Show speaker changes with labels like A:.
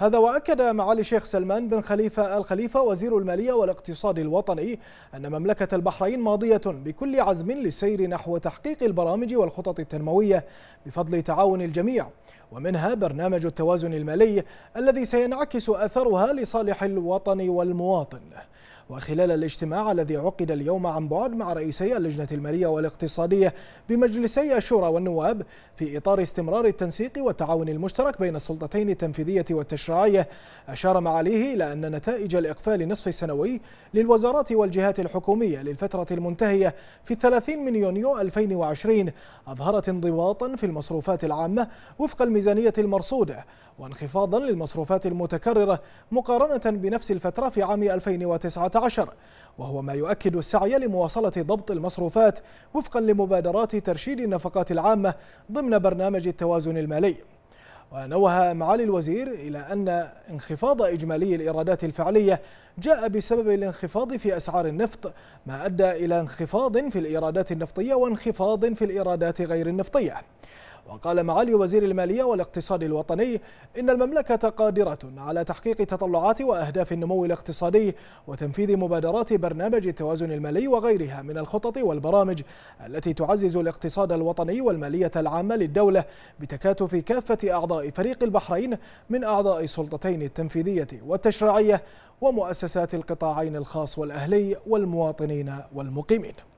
A: هذا وأكد معالي الشيخ سلمان بن خليفة آل خليفة وزير المالية والاقتصاد الوطني أن مملكة البحرين ماضية بكل عزم للسير نحو تحقيق البرامج والخطط التنموية بفضل تعاون الجميع ومنها برنامج التوازن المالي الذي سينعكس أثرها لصالح الوطن والمواطن وخلال الاجتماع الذي عقد اليوم عن بعد مع رئيسي اللجنة المالية والاقتصادية بمجلسي الشورى والنواب في إطار استمرار التنسيق والتعاون المشترك بين السلطتين التنفيذية والتشريعية أشار معاليه إلى أن نتائج الإقفال نصف السنوي للوزارات والجهات الحكومية للفترة المنتهية في 30 من يونيو 2020 أظهرت انضباطا في المصروفات العامة وفق الميزانية المرصودة وانخفاضا للمصروفات المتكررة مقارنة بنفس الفترة في عام 2019 2019 وهو ما يؤكد السعي لمواصلة ضبط المصروفات وفقا لمبادرات ترشيد النفقات العامة ضمن برنامج التوازن المالي ونوه معالي الوزير إلى أن انخفاض إجمالي الإيرادات الفعلية جاء بسبب الانخفاض في أسعار النفط ما أدى إلى انخفاض في الإيرادات النفطية وانخفاض في الإيرادات غير النفطية وقال معالي وزير المالية والاقتصاد الوطني إن المملكة قادرة على تحقيق تطلعات وأهداف النمو الاقتصادي وتنفيذ مبادرات برنامج التوازن المالي وغيرها من الخطط والبرامج التي تعزز الاقتصاد الوطني والمالية العامة للدولة بتكاتف كافة أعضاء فريق البحرين من أعضاء السلطتين التنفيذية والتشريعية ومؤسسات القطاعين الخاص والأهلي والمواطنين والمقيمين